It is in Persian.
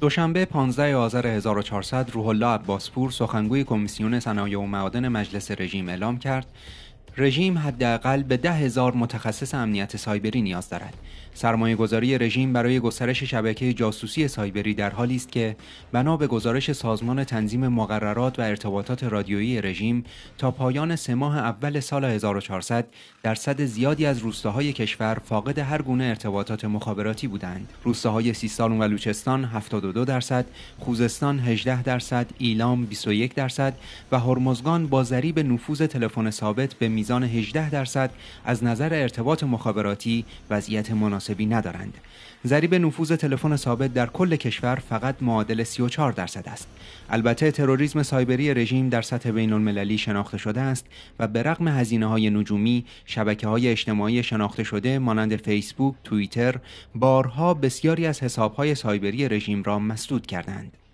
دوشنبه 15 آذر 1400 روح الله عباسپور سخنگوی کمیسیون صنایع و معادن مجلس رژیم اعلام کرد رژیم حداقل به ده هزار متخصص امنیت سایبری نیاز دارد. سرمایه گذاری رژیم برای گسترش شبکه جاسوسی سایبری در حالی است که بنا به گزارش سازمان تنظیم مقررات و ارتباطات رادیویی رژیم تا پایان سه ماه اول سال 1400 درصد زیادی از روستاهای کشور فاقد هر گونه ارتباطات مخابراتی بودند. روستاهای سیستان و بلوچستان 72 درصد، خوزستان 18 درصد، ایلام 21 درصد و هرمزگان با ضریب نفوذ تلفن ثابت به میزان 18 درصد از نظر ارتباط مخابراتی وضعیت مناسبی ندارند. ضریب نفوذ تلفن ثابت در کل کشور فقط معادل 34 درصد است. البته تروریسم سایبری رژیم در سطح بین المللی شناخته شده است و به رغم هزینه های نجومی، شبکه های اجتماعی شناخته شده مانند فیسبوک، توییتر بارها بسیاری از حساب های سایبری رژیم را مسدود کردند.